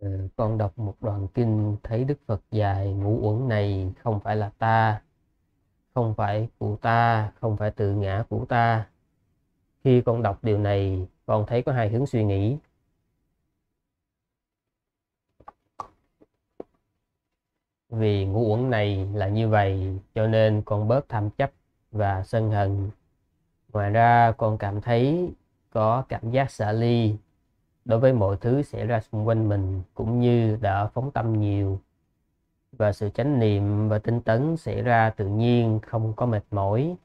Ừ, con đọc một đoạn kinh thấy đức phật dài ngũ uẩn này không phải là ta không phải của ta không phải tự ngã của ta khi con đọc điều này con thấy có hai hướng suy nghĩ vì ngũ uẩn này là như vậy cho nên con bớt tham chấp và sân hận ngoài ra con cảm thấy có cảm giác xả ly đối với mọi thứ xảy ra xung quanh mình cũng như đã phóng tâm nhiều và sự chánh niệm và tinh tấn xảy ra tự nhiên không có mệt mỏi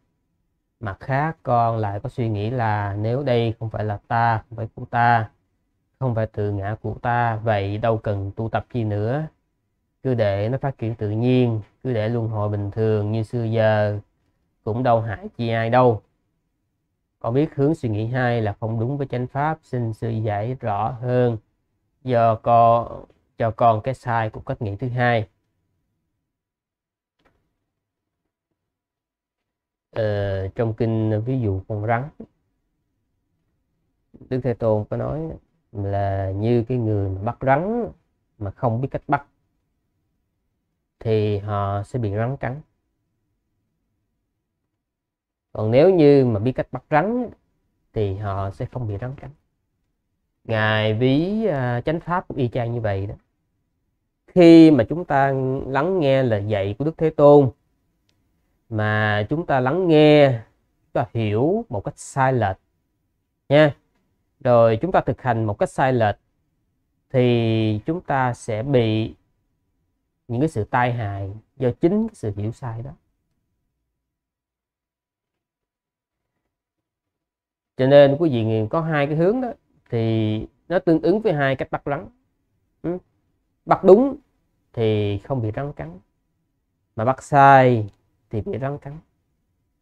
mặt khác con lại có suy nghĩ là nếu đây không phải là ta không phải của ta không phải tự ngã của ta vậy đâu cần tu tập chi nữa cứ để nó phát triển tự nhiên cứ để luân hồi bình thường như xưa giờ cũng đâu hại chi ai đâu con biết hướng suy nghĩ hai là không đúng với chánh pháp xin sư giải rõ hơn do con cho con cái sai của cách nghĩ thứ hai ờ, trong kinh ví dụ con rắn đức thế tôn có nói là như cái người bắt rắn mà không biết cách bắt thì họ sẽ bị rắn cắn còn nếu như mà biết cách bắt rắn thì họ sẽ không bị rắn cắn ngài ví uh, chánh pháp cũng y chang như vậy đó khi mà chúng ta lắng nghe lời dạy của đức thế tôn mà chúng ta lắng nghe chúng ta hiểu một cách sai lệch nha rồi chúng ta thực hành một cách sai lệch thì chúng ta sẽ bị những cái sự tai hại do chính cái sự hiểu sai đó cho nên quý vị nghiền có hai cái hướng đó thì nó tương ứng với hai cách bắt rắn ừ. bắt đúng thì không bị rắn cắn mà bắt sai thì bị rắn cắn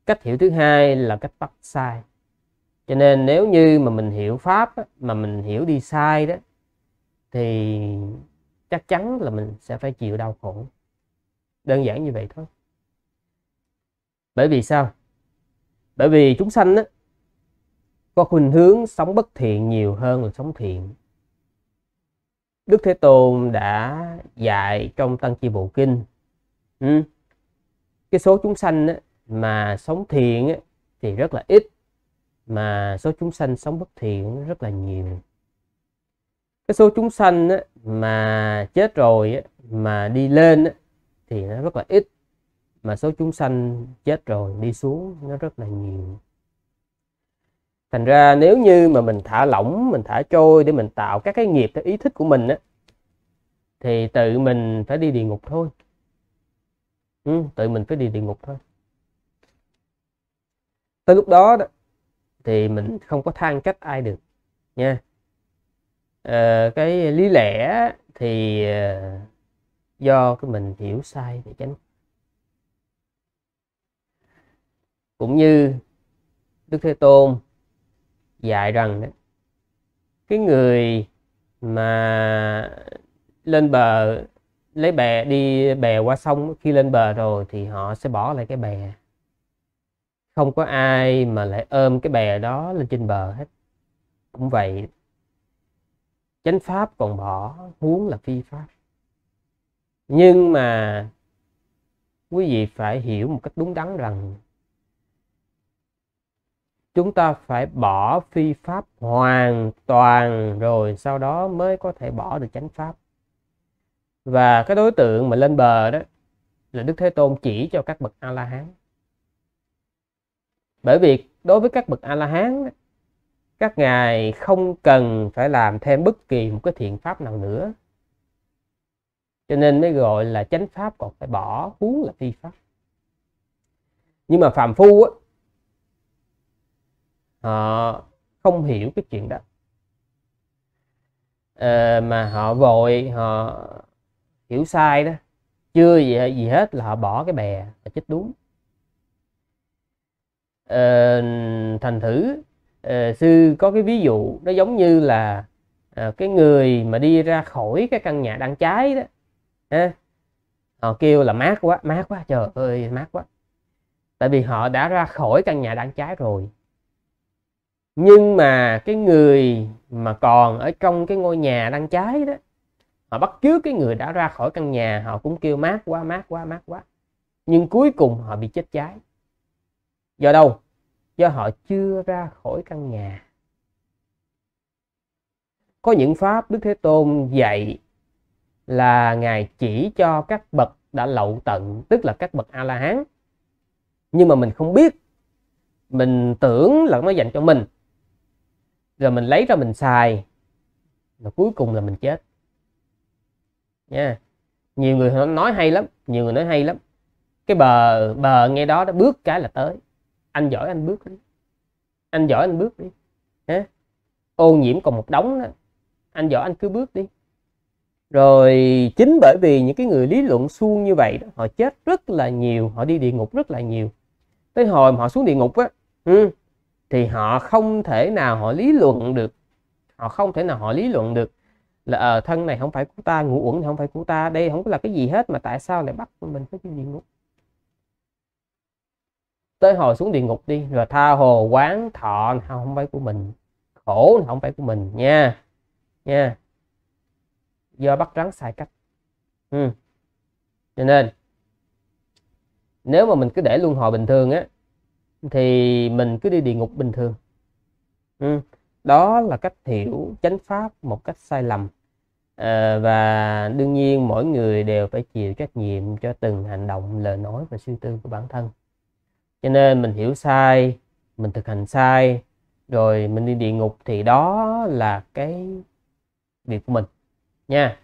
cách hiểu thứ hai là cách bắt sai cho nên nếu như mà mình hiểu pháp á, mà mình hiểu đi sai đó thì chắc chắn là mình sẽ phải chịu đau khổ đơn giản như vậy thôi bởi vì sao bởi vì chúng sanh đó có khuynh hướng sống bất thiện nhiều hơn là sống thiện Đức Thế Tôn đã dạy trong Tăng Chi Bộ Kinh ừ. cái số chúng sanh mà sống thiện thì rất là ít mà số chúng sanh sống bất thiện rất là nhiều cái số chúng sanh mà chết rồi mà đi lên thì nó rất là ít mà số chúng sanh chết rồi đi xuống nó rất là nhiều thành ra nếu như mà mình thả lỏng mình thả trôi để mình tạo các cái nghiệp theo ý thích của mình á thì tự mình phải đi địa ngục thôi ừ, tự mình phải đi địa ngục thôi tới lúc đó, đó thì mình không có than trách ai được nha à, cái lý lẽ thì ờ, do cái mình hiểu sai để tránh cũng như đức thế tôn dạy rằng đó, cái người mà lên bờ lấy bè đi bè qua sông khi lên bờ rồi thì họ sẽ bỏ lại cái bè không có ai mà lại ôm cái bè đó lên trên bờ hết cũng vậy chánh pháp còn bỏ huống là phi pháp nhưng mà quý vị phải hiểu một cách đúng đắn rằng chúng ta phải bỏ phi pháp hoàn toàn rồi sau đó mới có thể bỏ được chánh pháp và cái đối tượng mà lên bờ đó là đức thế tôn chỉ cho các bậc a la hán bởi vì đối với các bậc a la hán các ngài không cần phải làm thêm bất kỳ một cái thiện pháp nào nữa cho nên mới gọi là chánh pháp còn phải bỏ huống là phi pháp nhưng mà phàm phu á, họ không hiểu cái chuyện đó à, mà họ vội họ hiểu sai đó chưa gì, gì hết là họ bỏ cái bè và chết đúng à, ờ, thành thử à, sư có cái ví dụ nó giống như là à, cái người mà đi ra khỏi cái căn nhà đang cháy đó à, họ kêu là mát quá mát quá trời ơi mát quá tại vì họ đã ra khỏi căn nhà đang cháy rồi nhưng mà cái người mà còn ở trong cái ngôi nhà đang cháy đó họ bắt chước cái người đã ra khỏi căn nhà họ cũng kêu mát quá mát quá mát quá nhưng cuối cùng họ bị chết cháy do đâu do họ chưa ra khỏi căn nhà có những pháp đức thế tôn dạy là ngài chỉ cho các bậc đã lậu tận tức là các bậc a la hán nhưng mà mình không biết mình tưởng là nó dành cho mình rồi mình lấy ra mình xài và cuối cùng là mình chết nha yeah. nhiều người nói hay lắm nhiều người nói hay lắm cái bờ bờ nghe đó đó bước cái là tới anh giỏi anh bước đi anh giỏi anh bước đi Hả? ô nhiễm còn một đống đó anh giỏi anh cứ bước đi rồi chính bởi vì những cái người lý luận suông như vậy đó họ chết rất là nhiều họ đi địa ngục rất là nhiều tới hồi mà họ xuống địa ngục á ừ, thì họ không thể nào họ lý luận được họ không thể nào họ lý luận được là ờ, thân này không phải của ta ngủ uẩn không phải của ta đây không có là cái gì hết mà tại sao lại bắt mình phải chịu địa ngục tới hồi xuống địa ngục đi rồi tha hồ quán thọ này không phải của mình khổ này không phải của mình nha nha do bắt rắn sai cách ừ. cho nên nếu mà mình cứ để luân hồi bình thường á thì mình cứ đi địa ngục bình thường ừ. đó là cách hiểu chánh pháp một cách sai lầm à, và đương nhiên mỗi người đều phải chịu trách nhiệm cho từng hành động lời nói và suy tư của bản thân cho nên mình hiểu sai mình thực hành sai rồi mình đi địa ngục thì đó là cái việc của mình nha